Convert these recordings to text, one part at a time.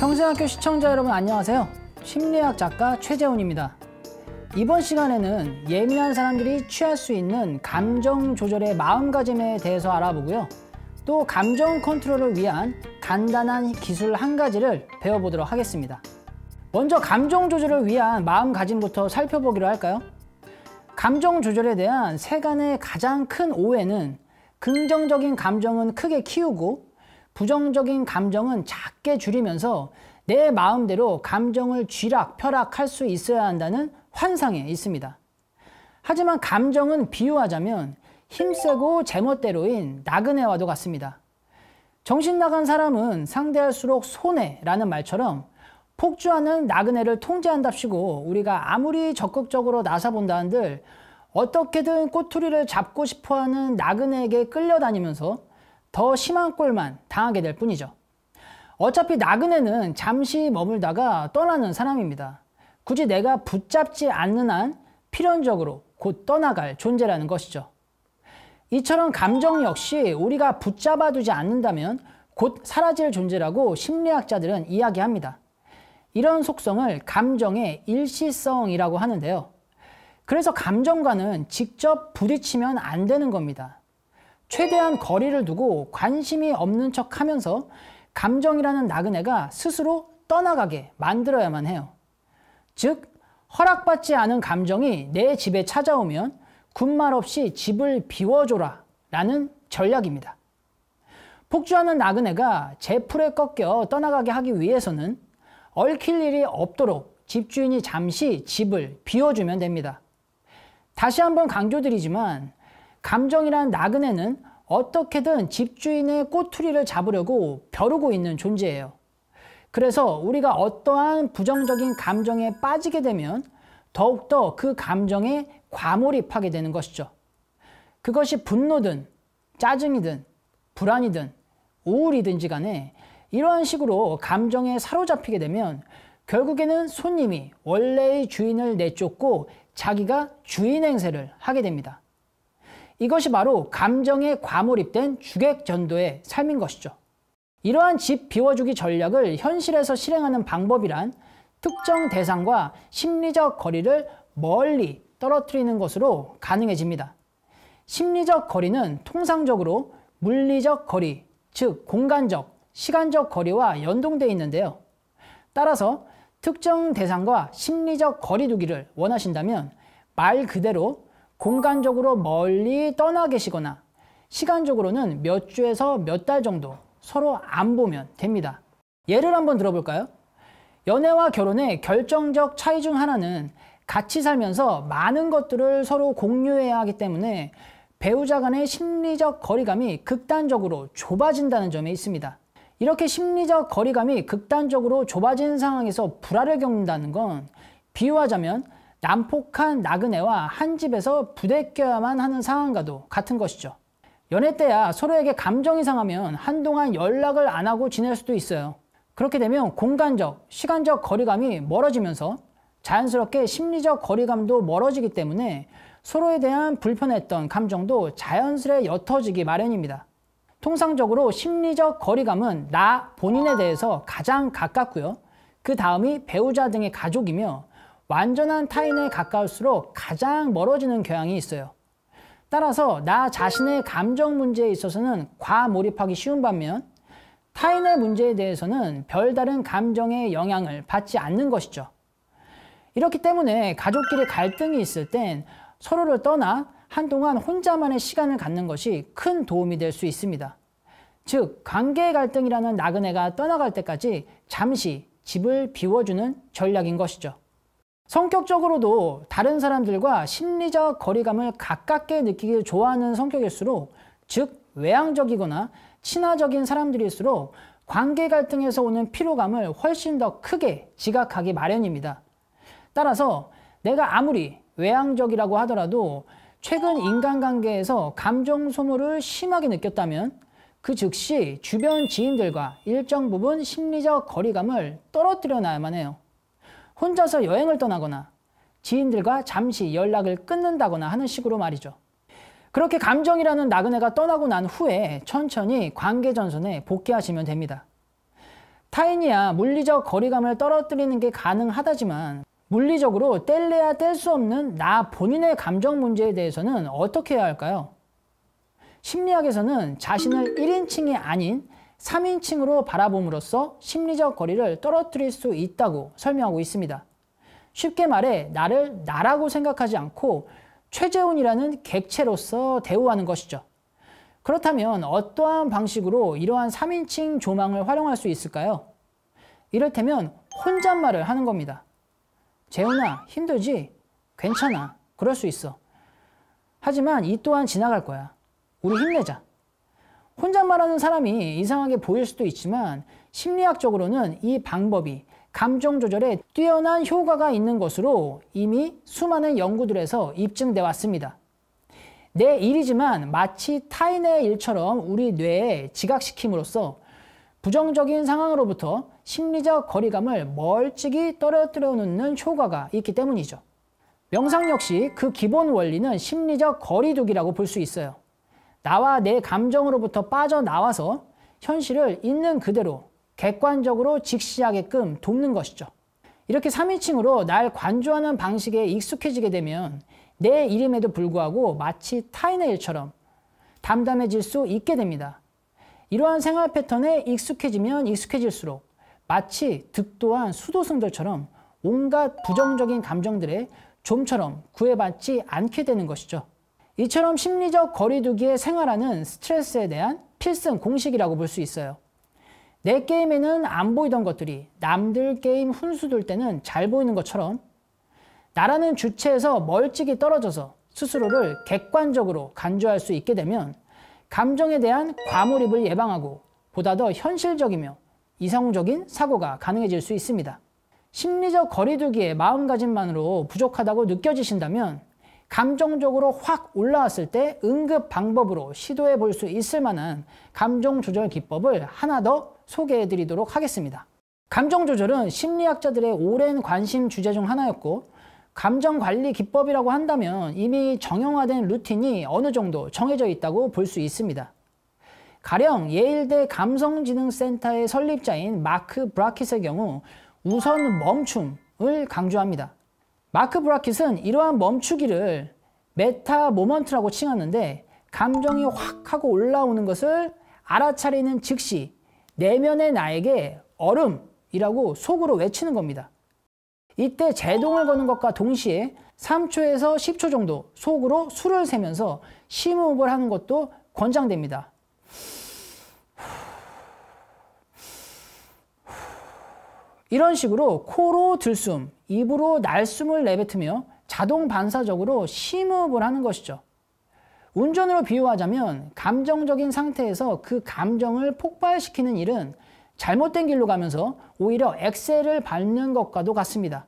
평생학교 시청자 여러분 안녕하세요. 심리학 작가 최재훈입니다. 이번 시간에는 예민한 사람들이 취할 수 있는 감정 조절의 마음가짐에 대해서 알아보고요. 또 감정 컨트롤을 위한 간단한 기술 한 가지를 배워보도록 하겠습니다. 먼저 감정 조절을 위한 마음가짐부터 살펴보기로 할까요? 감정 조절에 대한 세간의 가장 큰 오해는 긍정적인 감정은 크게 키우고 부정적인 감정은 작게 줄이면서 내 마음대로 감정을 쥐락, 펴락할 수 있어야 한다는 환상에 있습니다. 하지만 감정은 비유하자면 힘세고 제멋대로인 나그네와도 같습니다. 정신 나간 사람은 상대할수록 손해라는 말처럼 폭주하는 나그네를 통제한답시고 우리가 아무리 적극적으로 나서본다 한들 어떻게든 꼬투리를 잡고 싶어하는 나그네에게 끌려다니면서 더 심한 꼴만 당하게 될 뿐이죠. 어차피 나그네는 잠시 머물다가 떠나는 사람입니다. 굳이 내가 붙잡지 않는 한 필연적으로 곧 떠나갈 존재라는 것이죠. 이처럼 감정 역시 우리가 붙잡아 두지 않는다면 곧 사라질 존재라고 심리학자들은 이야기합니다. 이런 속성을 감정의 일시성이라고 하는데요. 그래서 감정과는 직접 부딪히면 안 되는 겁니다. 최대한 거리를 두고 관심이 없는 척 하면서 감정이라는 나그네가 스스로 떠나가게 만들어야만 해요. 즉, 허락받지 않은 감정이 내 집에 찾아오면 군말 없이 집을 비워줘라 라는 전략입니다. 폭주하는 나그네가 제풀에 꺾여 떠나가게 하기 위해서는 얽힐 일이 없도록 집주인이 잠시 집을 비워주면 됩니다. 다시 한번 강조드리지만 감정이란 나그네는 어떻게든 집주인의 꼬투리를 잡으려고 벼르고 있는 존재예요. 그래서 우리가 어떠한 부정적인 감정에 빠지게 되면 더욱더 그 감정에 과몰입하게 되는 것이죠. 그것이 분노든 짜증이든 불안이든 우울이든지 간에 이러한 식으로 감정에 사로잡히게 되면 결국에는 손님이 원래의 주인을 내쫓고 자기가 주인 행세를 하게 됩니다. 이것이 바로 감정에 과몰입된 주객전도의 삶인 것이죠. 이러한 집 비워주기 전략을 현실에서 실행하는 방법이란 특정 대상과 심리적 거리를 멀리 떨어뜨리는 것으로 가능해집니다. 심리적 거리는 통상적으로 물리적 거리, 즉 공간적, 시간적 거리와 연동되어 있는데요. 따라서 특정 대상과 심리적 거리두기를 원하신다면 말 그대로 공간적으로 멀리 떠나 계시거나 시간적으로는 몇 주에서 몇 달 정도 서로 안 보면 됩니다. 예를 한번 들어볼까요? 연애와 결혼의 결정적 차이 중 하나는 같이 살면서 많은 것들을 서로 공유해야 하기 때문에 배우자 간의 심리적 거리감이 극단적으로 좁아진다는 점에 있습니다. 이렇게 심리적 거리감이 극단적으로 좁아진 상황에서 불화를 겪는다는 건 비유하자면 난폭한 나그네와 한 집에서 부대껴야만 하는 상황과도 같은 것이죠. 연애 때야 서로에게 감정이 상하면 한동안 연락을 안 하고 지낼 수도 있어요. 그렇게 되면 공간적, 시간적 거리감이 멀어지면서 자연스럽게 심리적 거리감도 멀어지기 때문에 서로에 대한 불편했던 감정도 자연스레 옅어지기 마련입니다. 통상적으로 심리적 거리감은 나 본인에 대해서 가장 가깝고요. 그 다음이 배우자 등의 가족이며 완전한 타인에 가까울수록 가장 멀어지는 경향이 있어요. 따라서 나 자신의 감정 문제에 있어서는 과몰입하기 쉬운 반면 타인의 문제에 대해서는 별다른 감정의 영향을 받지 않는 것이죠. 이렇기 때문에 가족끼리 갈등이 있을 땐 서로를 떠나 한동안 혼자만의 시간을 갖는 것이 큰 도움이 될 수 있습니다. 즉, 관계의 갈등이라는 나그네가 떠나갈 때까지 잠시 집을 비워주는 전략인 것이죠. 성격적으로도 다른 사람들과 심리적 거리감을 가깝게 느끼길 좋아하는 성격일수록 즉 외향적이거나 친화적인 사람들일수록 관계 갈등에서 오는 피로감을 훨씬 더 크게 지각하기 마련입니다. 따라서 내가 아무리 외향적이라고 하더라도 최근 인간관계에서 감정 소모를 심하게 느꼈다면 그 즉시 주변 지인들과 일정 부분 심리적 거리감을 떨어뜨려놔야만 해요. 혼자서 여행을 떠나거나 지인들과 잠시 연락을 끊는다거나 하는 식으로 말이죠. 그렇게 감정이라는 나그네가 떠나고 난 후에 천천히 관계전선에 복귀하시면 됩니다. 타인이야 물리적 거리감을 떨어뜨리는 게 가능하다지만 물리적으로 뗄래야 뗄 수 없는 나 본인의 감정 문제에 대해서는 어떻게 해야 할까요? 심리학에서는 자신을 1인칭이 아닌 3인칭으로 바라봄으로써 심리적 거리를 떨어뜨릴 수 있다고 설명하고 있습니다. 쉽게 말해 나를 나라고 생각하지 않고 최재훈이라는 객체로서 대우하는 것이죠. 그렇다면 어떠한 방식으로 이러한 3인칭 조망을 활용할 수 있을까요? 이를테면 혼잣말을 하는 겁니다. 재훈아 힘들지? 괜찮아. 그럴 수 있어. 하지만 이 또한 지나갈 거야. 우리 힘내자. 혼잣말하는 사람이 이상하게 보일 수도 있지만 심리학적으로는 이 방법이 감정 조절에 뛰어난 효과가 있는 것으로 이미 수많은 연구들에서 입증돼 왔습니다. 내 일이지만 마치 타인의 일처럼 우리 뇌에 지각시킴으로써 부정적인 상황으로부터 심리적 거리감을 멀찍이 떨어뜨려 놓는 효과가 있기 때문이죠. 명상 역시 그 기본 원리는 심리적 거리두기라고 볼 수 있어요. 나와 내 감정으로부터 빠져나와서 현실을 있는 그대로 객관적으로 직시하게끔 돕는 것이죠. 이렇게 3인칭으로 날 관조하는 방식에 익숙해지게 되면 내 이름에도 불구하고 마치 타인의 일처럼 담담해질 수 있게 됩니다. 이러한 생활 패턴에 익숙해지면 익숙해질수록 마치 득도한 수도승들처럼 온갖 부정적인 감정들의 좀처럼 구애받지 않게 되는 것이죠. 이처럼 심리적 거리두기에 생활하는 스트레스에 대한 필승 공식이라고 볼 수 있어요. 내 게임에는 안 보이던 것들이 남들 게임 훈수들 때는 잘 보이는 것처럼 나라는 주체에서 멀찍이 떨어져서 스스로를 객관적으로 간주할 수 있게 되면 감정에 대한 과몰입을 예방하고 보다 더 현실적이며 이성적인 사고가 가능해질 수 있습니다. 심리적 거리두기의 마음가짐만으로 부족하다고 느껴지신다면 감정적으로 확 올라왔을 때 응급 방법으로 시도해 볼 수 있을 만한 감정 조절 기법을 하나 더 소개해 드리도록 하겠습니다. 감정 조절은 심리학자들의 오랜 관심 주제 중 하나였고 감정 관리 기법이라고 한다면 이미 정형화된 루틴이 어느 정도 정해져 있다고 볼 수 있습니다. 가령 예일대 감성지능센터의 설립자인 마크 브라킷의 경우 우선 멈춤을 강조합니다. 마크 브라킷은 이러한 멈추기를 메타 모먼트라고 칭하는데 감정이 확 하고 올라오는 것을 알아차리는 즉시 내면의 나에게 얼음이라고 속으로 외치는 겁니다. 이때 제동을 거는 것과 동시에 3초에서 10초 정도 속으로 술을 세면서 심호흡을 하는 것도 권장됩니다. 이런 식으로 코로 들숨, 입으로 날숨을 내뱉으며 자동 반사적으로 심호흡을 하는 것이죠. 운전으로 비유하자면 감정적인 상태에서 그 감정을 폭발시키는 일은 잘못된 길로 가면서 오히려 엑셀을 밟는 것과도 같습니다.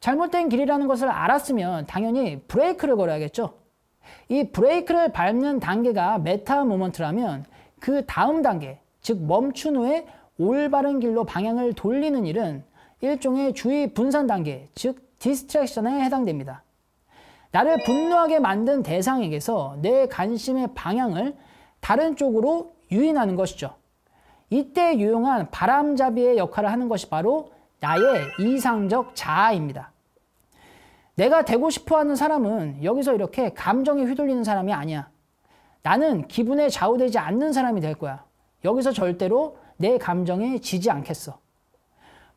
잘못된 길이라는 것을 알았으면 당연히 브레이크를 걸어야겠죠. 이 브레이크를 밟는 단계가 메타 모먼트라면 그 다음 단계, 즉 멈춘 후에 올바른 길로 방향을 돌리는 일은 일종의 주의 분산 단계, 즉 디스트랙션에 해당됩니다. 나를 분노하게 만든 대상에게서 내 관심의 방향을 다른 쪽으로 유인하는 것이죠. 이때 유용한 바람잡이의 역할을 하는 것이 바로 나의 이상적 자아입니다. 내가 되고 싶어 하는 사람은 여기서 이렇게 감정에 휘둘리는 사람이 아니야. 나는 기분에 좌우되지 않는 사람이 될 거야. 여기서 절대로 내 감정에 지지 않겠어.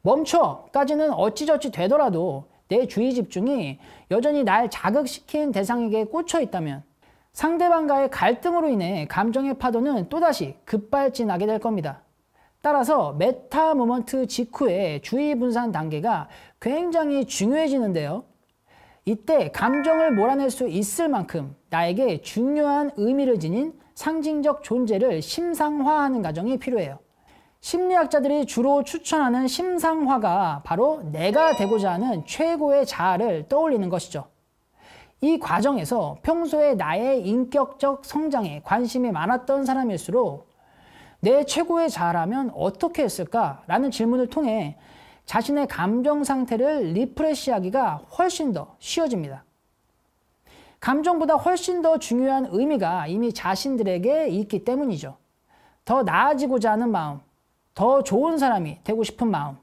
멈춰 까지는 어찌저찌 되더라도 내 주의 집중이 여전히 날 자극시킨 대상에게 꽂혀 있다면 상대방과의 갈등으로 인해 감정의 파도는 또다시 급발진하게 될 겁니다. 따라서 메타 모먼트 직후의 주의 분산 단계가 굉장히 중요해지는데요. 이때 감정을 몰아낼 수 있을 만큼 나에게 중요한 의미를 지닌 상징적 존재를 심상화하는 과정이 필요해요. 심리학자들이 주로 추천하는 심상화가 바로 내가 되고자 하는 최고의 자아를 떠올리는 것이죠. 이 과정에서 평소에 나의 인격적 성장에 관심이 많았던 사람일수록 내 최고의 자아라면 어떻게 했을까? 라는 질문을 통해 자신의 감정 상태를 리프레시하기가 훨씬 더 쉬워집니다. 감정보다 훨씬 더 중요한 의미가 이미 자신들에게 있기 때문이죠. 더 나아지고자 하는 마음, 더 좋은 사람이 되고 싶은 마음.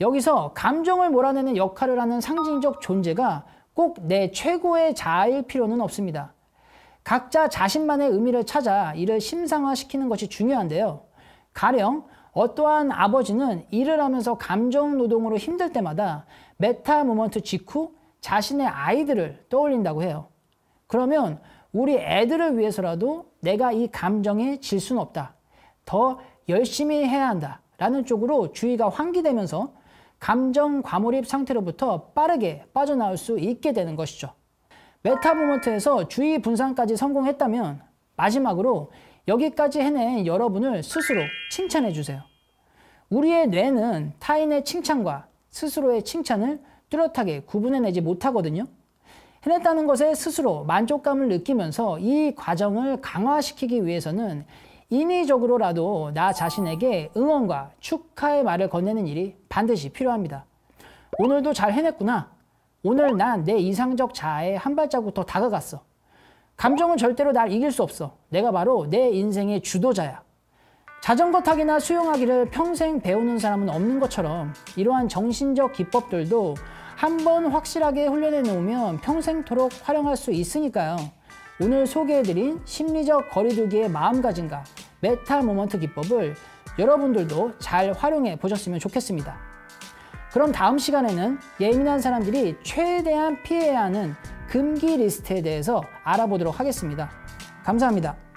여기서 감정을 몰아내는 역할을 하는 상징적 존재가 꼭 내 최고의 자아일 필요는 없습니다. 각자 자신만의 의미를 찾아 이를 심상화시키는 것이 중요한데요. 가령 어떠한 아버지는 일을 하면서 감정 노동으로 힘들 때마다 메타 모먼트 직후 자신의 아이들을 떠올린다고 해요. 그러면 우리 애들을 위해서라도 내가 이 감정에 질 수는 없다. 더 열심히 해야 한다라는 쪽으로 주의가 환기되면서 감정 과몰입 상태로부터 빠르게 빠져나올 수 있게 되는 것이죠. 메타모먼트에서 주의 분산까지 성공했다면 마지막으로 여기까지 해낸 여러분을 스스로 칭찬해 주세요. 우리의 뇌는 타인의 칭찬과 스스로의 칭찬을 뚜렷하게 구분해내지 못하거든요. 해냈다는 것에 스스로 만족감을 느끼면서 이 과정을 강화시키기 위해서는 인위적으로라도 나 자신에게 응원과 축하의 말을 건네는 일이 반드시 필요합니다. 오늘도 잘 해냈구나. 오늘 난 내 이상적 자아에 한 발자국 더 다가갔어. 감정은 절대로 날 이길 수 없어. 내가 바로 내 인생의 주도자야. 자전거 타기나 수영하기를 평생 배우는 사람은 없는 것처럼 이러한 정신적 기법들도 한번 확실하게 훈련해 놓으면 평생토록 활용할 수 있으니까요. 오늘 소개해드린 심리적 거리두기의 마음가짐과 메타 모먼트 기법을 여러분들도 잘 활용해 보셨으면 좋겠습니다. 그럼 다음 시간에는 예민한 사람들이 최대한 피해야 하는 금기 리스트에 대해서 알아보도록 하겠습니다. 감사합니다.